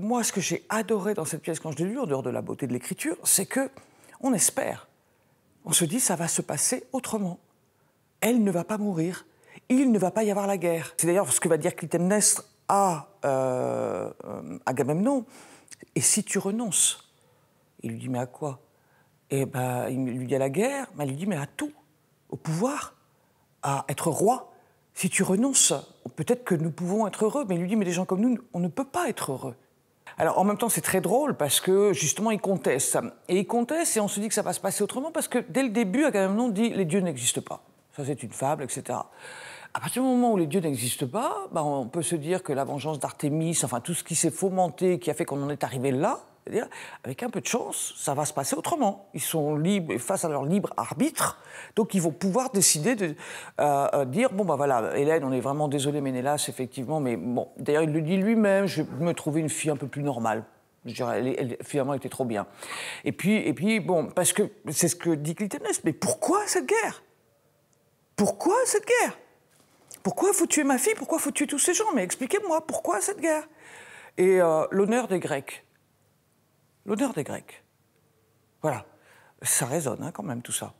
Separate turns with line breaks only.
moi, ce que j'ai adoré dans cette pièce quand je l'ai lue, en dehors de la beauté de l'écriture, c'est que on espère. On se dit, ça va se passer autrement. Elle ne va pas mourir. Il ne va pas y avoir la guerre. C'est d'ailleurs ce que va dire Clytemnestre euh, à Agamemnon. Et si tu renonces Il lui dit, mais à quoi Et eh ben, il lui dit à la guerre, mais il lui dit, mais à tout. Au pouvoir, à être roi. Si tu renonces, peut-être que nous pouvons être heureux. Mais il lui dit, mais des gens comme nous, on ne peut pas être heureux. Alors en même temps, c'est très drôle parce que justement, ils contestent. Et ils contestent et on se dit que ça va se passer autrement parce que dès le début, on dit les dieux n'existent pas. Ça, c'est une fable, etc. À partir du moment où les dieux n'existent pas, bah, on peut se dire que la vengeance d'Artémis, enfin tout ce qui s'est fomenté, qui a fait qu'on en est arrivé là, c'est-à-dire, avec un peu de chance, ça va se passer autrement. Ils sont libres, face à leur libre arbitre, donc ils vont pouvoir décider de euh, euh, dire bon, bah voilà, Hélène, on est vraiment désolé, Ménélas, effectivement, mais bon, d'ailleurs, il le dit lui-même, je me trouver une fille un peu plus normale. Je dirais, elle, finalement, elle était trop bien. Et puis, et puis bon, parce que c'est ce que dit Clitemnestre, mais pourquoi cette guerre Pourquoi cette guerre Pourquoi faut tuer ma fille Pourquoi faut tuer tous ces gens Mais expliquez-moi, pourquoi cette guerre Et euh, l'honneur des Grecs l'honneur des Grecs. Voilà. Ça résonne hein, quand même tout ça.